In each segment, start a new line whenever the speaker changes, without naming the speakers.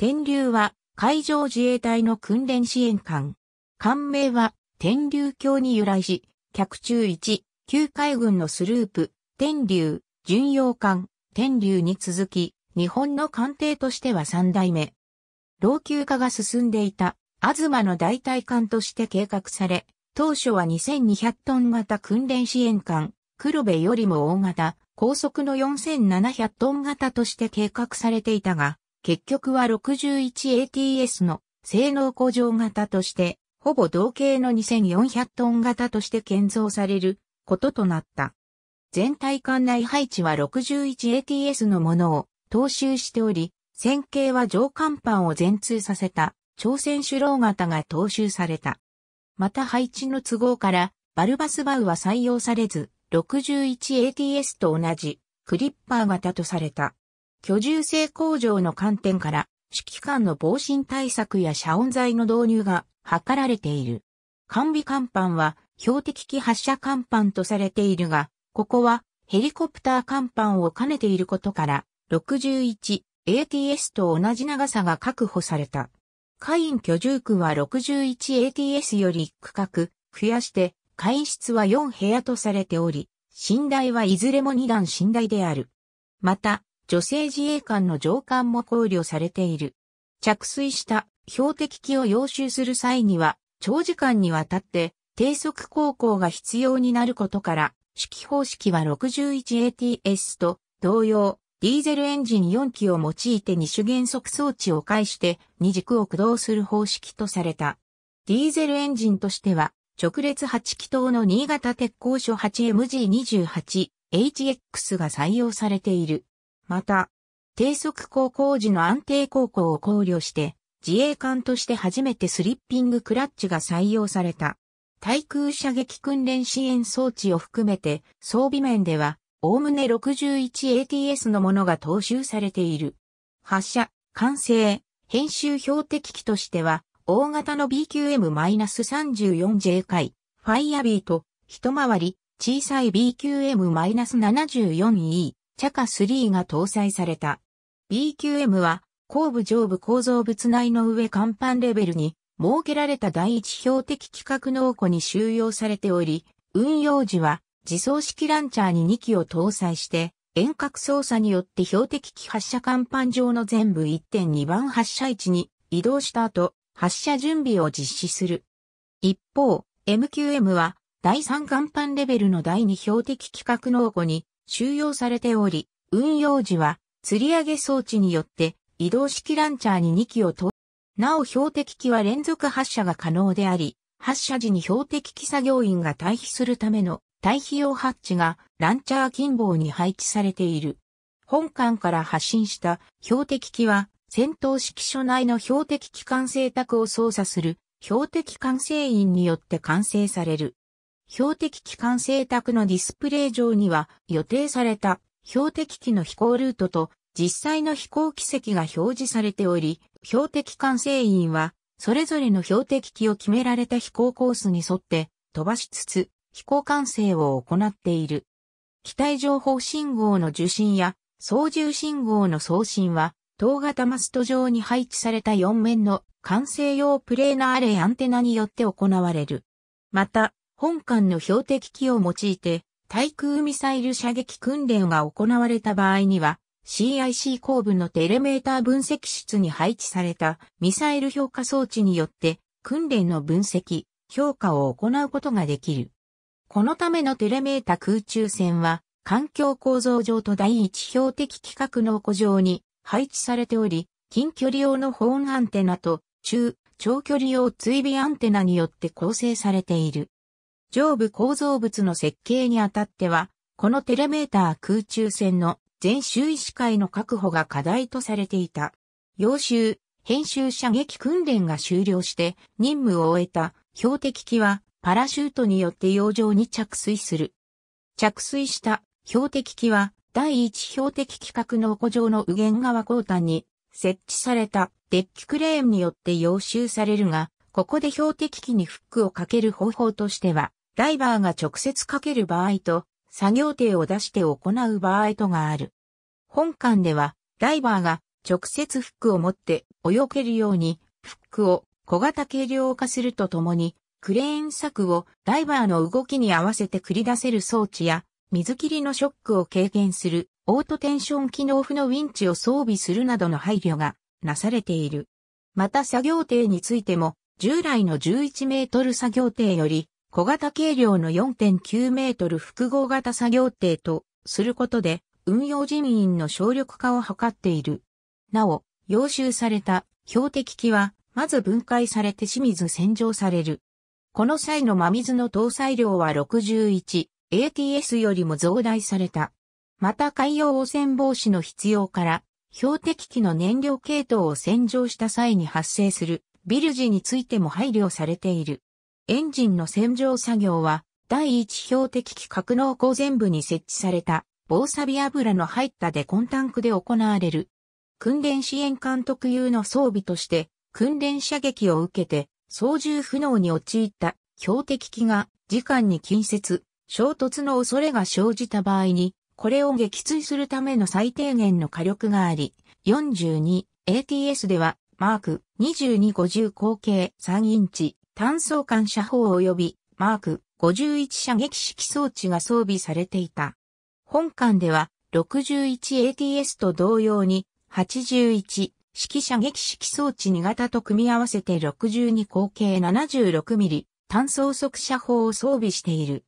天竜は海上自衛隊の訓練支援艦。艦名は天竜橋に由来し、客中1、旧海軍のスループ、天竜、巡洋艦、天竜に続き、日本の艦艇としては3代目。老朽化が進んでいた、東の代替艦として計画され、当初は2200トン型訓練支援艦、黒部よりも大型、高速の4700トン型として計画されていたが、結局は 61ATS の性能向上型として、ほぼ同型の2400トン型として建造されることとなった。全体艦内配置は 61ATS のものを踏襲しており、線形は上甲板を全通させた朝鮮主郎型が踏襲された。また配置の都合からバルバスバウは採用されず、61ATS と同じクリッパー型とされた。居住性向上の観点から、指揮官の防振対策や遮音材の導入が図られている。完備甲板は標的機発射甲板とされているが、ここはヘリコプター甲板を兼ねていることから、61ATS と同じ長さが確保された。会員居住区は 61ATS より区画、増やして、会員室は4部屋とされており、寝台はいずれも2段寝台である。また、女性自衛官の上官も考慮されている。着水した標的機を要収する際には、長時間にわたって低速航行が必要になることから、式方式は 61ATS と同様、ディーゼルエンジン4機を用いて二種減速装置を介して二軸を駆動する方式とされた。ディーゼルエンジンとしては、直列8気筒の新潟鉄鋼所 8MG28HX が採用されている。また、低速航行時の安定航行を考慮して、自衛艦として初めてスリッピングクラッチが採用された。対空射撃訓練支援装置を含めて、装備面では、おおむね 61ATS のものが踏襲されている。発射、完成、編集標的機としては、大型の BQM-34J 回、ファイアビーと、一回り、小さい BQM-74E、チャカ3が搭載された。BQM は後部上部構造物内の上甲板レベルに設けられた第一標的規格納庫に収容されており、運用時は自走式ランチャーに2機を搭載して、遠隔操作によって標的機発射甲板上の全部1.2番発射位置に移動した後、発射準備を実施する。一方、MQM は第3甲板レベルの第2標的規格納庫に収容されており、運用時は釣り上げ装置によって移動式ランチャーに2機を投なお標的機は連続発射が可能であり、発射時に標的機作業員が退避するための退避用ハッチがランチャー近傍に配置されている。本艦から発信した標的機は戦闘指揮所内の標的機関制卓を操作する標的管制員によって完成される。標的機関製卓のディスプレイ上には予定された標的機の飛行ルートと実際の飛行機席が表示されており、標的管制員はそれぞれの標的機を決められた飛行コースに沿って飛ばしつつ飛行管制を行っている。機体情報信号の受信や操縦信号の送信は、等型マスト上に配置された4面の管制用プレーナーレアンテナによって行われる。また、本艦の標的機を用いて、対空ミサイル射撃訓練が行われた場合には、CIC 後部のテレメーター分析室に配置されたミサイル評価装置によって訓練の分析、評価を行うことができる。このためのテレメータ空中戦は環境構造上と第一標的規格の古上に配置されており、近距離用のホーンアンテナと中長距離用追尾アンテナによって構成されている。上部構造物の設計にあたっては、このテレメーター空中戦の全周囲視界の確保が課題とされていた。要集、編集射撃訓練が終了して任務を終えた標的機はパラシュートによって洋上に着水する。着水した標的機は第一標的規格の湖上の右舷側交端に設置されたデッキクレーンによって要衆されるが、ここで標的機にフックをかける方法としては、ダイバーが直接かける場合と、作業艇を出して行う場合とがある。本館では、ダイバーが直接フックを持って泳げるように、フックを小型軽量化するとともに、クレーン策をダイバーの動きに合わせて繰り出せる装置や、水切りのショックを軽減するオートテンション機能付のウィンチを装備するなどの配慮がなされている。また作業艇についても、従来の11メートル作業艇より小型軽量の4.9メートル複合型作業艇とすることで運用人員の省力化を図っている。なお、要収された標的機はまず分解されて清水洗浄される。この際の真水の搭載量は 61ATS よりも増大された。また海洋汚染防止の必要から、標的機の燃料系統を洗浄した際に発生するビルジについても配慮されている。エンジンの洗浄作業は、第一標的規格納庫全部に設置された、防錆油の入ったデコンタンクで行われる。訓練支援監特有の装備として、訓練射撃を受けて、操縦不能に陥った標的機が、時間に近接、衝突の恐れが生じた場合に、これを撃墜するための最低限の火力があり、42ATS では、マーク2250口径3インチ、単装管射砲及びマーク51射撃式装置が装備されていた。本艦では 61ATS と同様に81式射撃式装置2型と組み合わせて62口径 76mm 単装速射砲を装備している。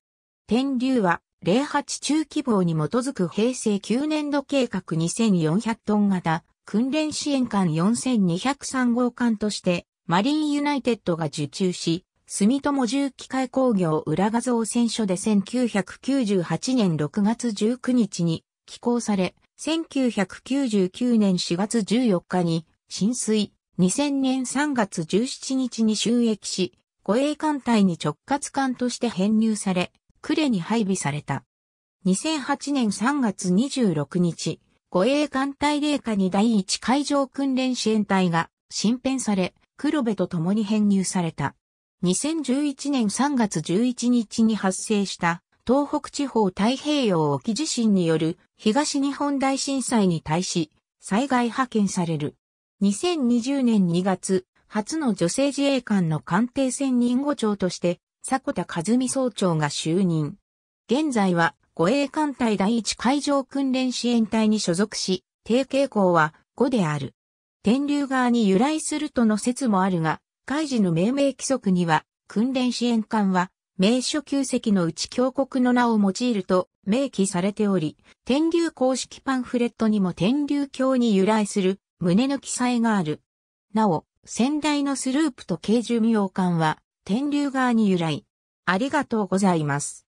天竜は08中規模に基づく平成9年度計画2400トン型訓練支援艦4203号艦としてマリーンユナイテッドが受注し、住友重機械工業裏画像選所で1998年6月19日に寄港され、1999年4月14日に浸水、2000年3月17日に収益し、護衛艦隊に直轄艦として編入され、呉に配備された。2008年3月26日、護衛艦隊霊下に第1海上訓練支援隊が新編され、黒部と共に編入された。2011年3月11日に発生した東北地方太平洋沖地震による東日本大震災に対し災害派遣される。2020年2月、初の女性自衛官の官邸専任護長として、迫田和美総長が就任。現在は護衛艦隊第一海上訓練支援隊に所属し、定傾校は5である。天竜川に由来するとの説もあるが、海事の命名規則には、訓練支援官は、名所旧跡のうち峡谷の名を用いると明記されており、天竜公式パンフレットにも天竜峡に由来する胸の記載がある。なお、先代のスループと軽巡洋艦は天竜川に由来。ありがとうございます。